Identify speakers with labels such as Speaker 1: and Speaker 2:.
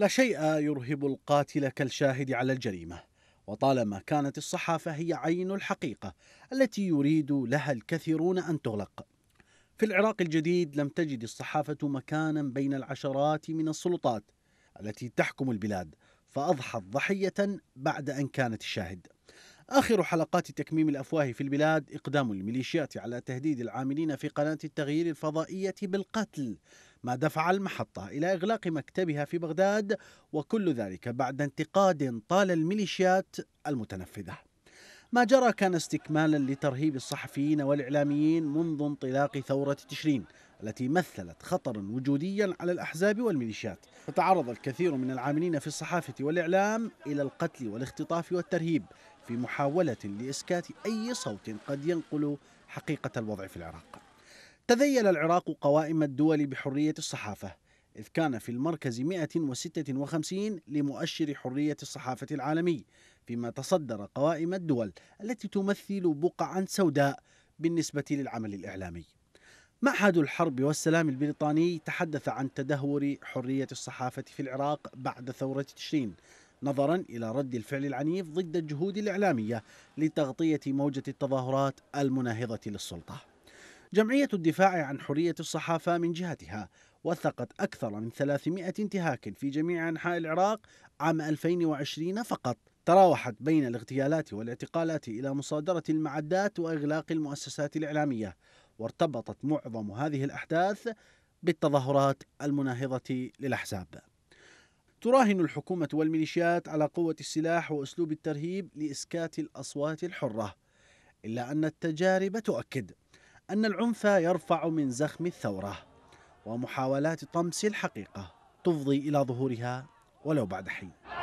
Speaker 1: لا شيء يرهب القاتل كالشاهد على الجريمه وطالما كانت الصحافه هي عين الحقيقه التي يريد لها الكثيرون ان تغلق في العراق الجديد لم تجد الصحافه مكانا بين العشرات من السلطات التي تحكم البلاد فاضحت ضحيه بعد ان كانت الشاهد آخر حلقات تكميم الأفواه في البلاد إقدام الميليشيات على تهديد العاملين في قناة التغيير الفضائية بالقتل ما دفع المحطة إلى إغلاق مكتبها في بغداد وكل ذلك بعد انتقاد طال الميليشيات المتنفذة ما جرى كان استكمالا لترهيب الصحفيين والإعلاميين منذ انطلاق ثورة تشرين التي مثلت خطرا وجوديا على الأحزاب والميليشيات فتعرض الكثير من العاملين في الصحافة والإعلام إلى القتل والاختطاف والترهيب في محاولة لإسكات أي صوت قد ينقل حقيقة الوضع في العراق تذيل العراق قوائم الدول بحرية الصحافة إذ كان في المركز 156 لمؤشر حرية الصحافة العالمي فيما تصدر قوائم الدول التي تمثل بقعا سوداء بالنسبة للعمل الإعلامي معهد الحرب والسلام البريطاني تحدث عن تدهور حرية الصحافة في العراق بعد ثورة تشرين نظرا إلى رد الفعل العنيف ضد الجهود الإعلامية لتغطية موجة التظاهرات المناهضة للسلطة جمعية الدفاع عن حرية الصحافة من جهتها وثقت أكثر من 300 انتهاك في جميع أنحاء العراق عام 2020 فقط تراوحت بين الاغتيالات والاعتقالات إلى مصادرة المعدات وإغلاق المؤسسات الإعلامية وارتبطت معظم هذه الأحداث بالتظاهرات المناهضة للأحزاب تراهن الحكومة والميليشيات على قوة السلاح وأسلوب الترهيب لإسكات الأصوات الحرة إلا أن التجارب تؤكد أن العنف يرفع من زخم الثورة ومحاولات طمس الحقيقة تفضي إلى ظهورها ولو بعد حين